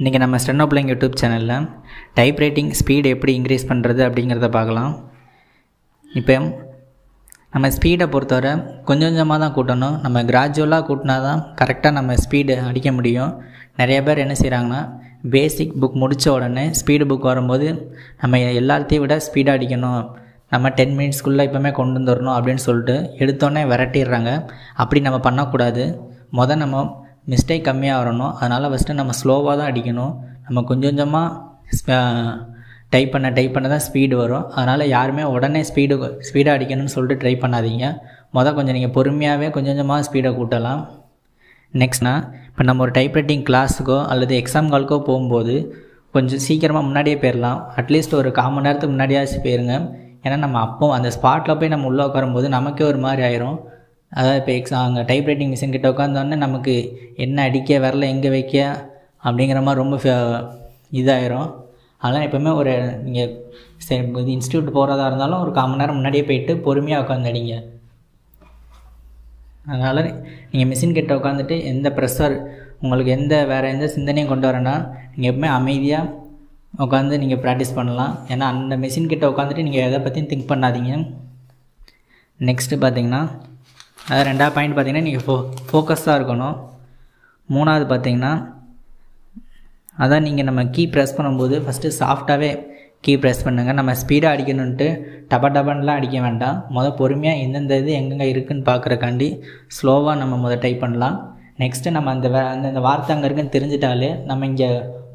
இன்றைக்கி நம்ம ஸ்டென்னோ பிள்ளைங்க யூடியூப் சேனலில் டைப் ரைட்டிங் ஸ்பீடு எப்படி இன்க்ரீஸ் பண்ணுறது அப்படிங்கிறத பார்க்கலாம் இப்போ நம்ம ஸ்பீடை பொறுத்தவரை கொஞ்சம் கொஞ்சமாக தான் கூட்டணும் நம்ம கிராஜுவலாக கூட்டினா தான் கரெக்டாக நம்ம ஸ்பீடு அடிக்க முடியும் நிறைய பேர் என்ன செய்கிறாங்கன்னா பேசிக் புக் முடித்த உடனே ஸ்பீடு புக் வரும்போது நம்ம எல்லாத்தையும் விட ஸ்பீடாக அடிக்கணும் நம்ம டென் மினிட்ஸ்க்குள்ளே இப்போமே கொண்டு வந்துடணும் அப்படின்னு சொல்லிட்டு எடுத்தோன்னே விரட்டிடுறாங்க அப்படி நம்ம பண்ணக்கூடாது மொதல் நம்ம மிஸ்டேக் கம்மியாக வரணும் அதனால் ஃபஸ்ட்டு நம்ம ஸ்லோவாக தான் அடிக்கணும் நம்ம கொஞ்சம் கொஞ்சமாக டைப் பண்ண டைப் பண்ண தான் ஸ்பீடு வரும் அதனால் யாருமே உடனே ஸ்பீடு ஸ்பீடாக அடிக்கணும்னு சொல்லிட்டு ட்ரை பண்ணாதீங்க மொதல் கொஞ்சம் நீங்கள் பொறுமையாகவே கொஞ்சம் கொஞ்சமாக ஸ்பீடை கூட்டலாம் நெக்ஸ்ட்னா இப்போ நம்ம ஒரு டைப்ரைட்டிங் கிளாஸுக்கோ அல்லது எக்ஸாம் போகும்போது கொஞ்சம் சீக்கிரமாக முன்னாடியே போயிடலாம் அட்லீஸ்ட் ஒரு கால் மணி நேரத்துக்கு முன்னாடியாச்சும் போயிருங்க ஏன்னா நம்ம அப்போ அந்த ஸ்பாட்டில் போய் நம்ம உள்ளே உட்காரும்போது நமக்கே ஒரு மாதிரி ஆயிரும் அதாவது இப்போ எக்ஸாம் அங்கே டைப் ரைட்டிங் மிஷின் கிட்ட உட்காந்தோடனே நமக்கு என்ன அடிக்க வரல எங்கே வைக்க அப்படிங்கிற மாதிரி ரொம்ப இதாயிரும் அதெல்லாம் எப்போவுமே ஒரு நீங்கள் சரி இன்ஸ்டியூட் போகிறதா இருந்தாலும் ஒரு காமன் நேரம் முன்னாடியே போயிட்டு பொறுமையாக உட்காந்துடிங்க அதனால் நீங்கள் மிஷின் கிட்ட உட்காந்துட்டு எந்த ப்ரெஷர் உங்களுக்கு எந்த வேறு எந்த சிந்தனையும் கொண்டு வரேன்னா நீங்கள் எப்பவுமே அமைதியாக உட்காந்து நீங்கள் ப்ராக்டிஸ் பண்ணலாம் ஏன்னா அந்த மிஷின் கிட்ட உட்காந்துட்டு நீங்கள் எதை பற்றியும் திங்க் பண்ணாதீங்க நெக்ஸ்ட்டு பார்த்தீங்கன்னா அதாவது ரெண்டாவது பாயிண்ட் பார்த்திங்கன்னா நீங்கள் ஃபோ ஃபோக்கஸாக இருக்கணும் மூணாவது பார்த்திங்கன்னா அதான் நீங்கள் நம்ம கீ ப்ரெஸ் பண்ணும்போது ஃபஸ்ட்டு சாஃப்டாகவே கீ ப்ரெஸ் பண்ணுங்கள் நம்ம ஸ்பீடாக அடிக்கணுன்ட்டு டப டபன்லாம் அடிக்க வேண்டாம் மொதல் பொறுமையாக எந்தெந்த இது எங்கெங்கே இருக்குதுன்னு பார்க்குறக்காண்டி ஸ்லோவாக நம்ம முதல் டைப் பண்ணலாம் நெக்ஸ்ட்டு நம்ம அந்த வே அந்த வார்த்தை அங்கே இருக்குன்னு தெரிஞ்சிட்டாலே நம்ம இங்கே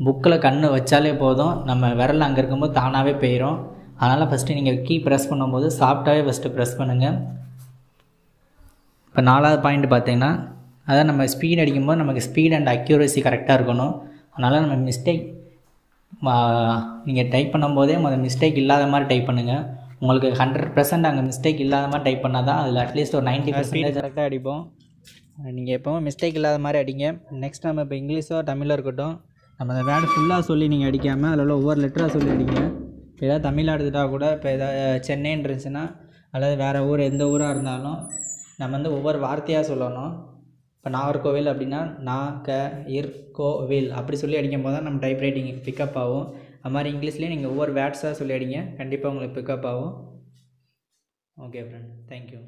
புக்கில் கண் வச்சாலே போதும் நம்ம விரல் அங்கே இருக்கும்போது தானாகவே போயிடும் அதனால் ஃபஸ்ட்டு நீங்கள் கீ ப்ரெஸ் பண்ணும்போது சாஃப்டாகவே ஃபஸ்ட்டு ப்ரெஸ் பண்ணுங்கள் இப்போ நாலாவது பாயிண்ட் பார்த்தீங்கன்னா அதான் நம்ம ஸ்பீட் அடிக்கும்போது நமக்கு ஸ்பீட் அண்ட் அக்யூரசி கரெக்டாக இருக்கணும் அதனால் நம்ம மிஸ்டேக் நீங்கள் டைப் பண்ணும்போதே முதல் மிஸ்டேக் இல்லாத மாதிரி டைப் பண்ணுங்கள் உங்களுக்கு ஹண்ட்ரட் பர்சன்ட் அங்கே மிஸ்டேக் இல்லாத மாதிரி டைப் பண்ணால் தான் அதில் அட்லீஸ்ட் ஒரு நைன்ட்டி பர்சன்டேஜ் கரெக்டாக அடிப்போம் நீங்கள் எப்போவும் மிஸ்டேக் இல்லாத மாதிரி அடிங்க நெக்ஸ்ட் நம்ம இப்போ இங்கிலீஷோ தமிழோ இருக்கட்டும் நம்ம அந்த வேர்டு ஃபுல்லாக சொல்லி நீங்கள் அடிக்காமல் அதில் உள்ள ஒவ்வொரு லெட்டராக சொல்லி அடிங்க இப்போ ஏதாவது தமிழாக எடுத்துட்டால் கூட இப்போ ஏதாவது சென்னைன்னு இருந்துச்சுன்னா அல்லது வேறு ஊர் எந்த ஊராக இருந்தாலும் நம்ம வந்து ஒவ்வொரு வார்த்தையாக சொல்லணும் இப்போ நாகர்கோவில் அப்படின்னா நா க இர் கோவில் அப்படி சொல்லி அடிக்கும் போது தான் நம்ம டைப் ரைட்டிங் பிக்கப் ஆகும் அது மாதிரி இங்கிலீஷ்லேயே நீங்கள் ஒவ்வொரு வேர்ட்ஸாக சொல்லி அடிங்க கண்டிப்பாக உங்களுக்கு பிக்கப் ஆகும் ஓகே ஃப்ரெண்ட் தேங்க்யூ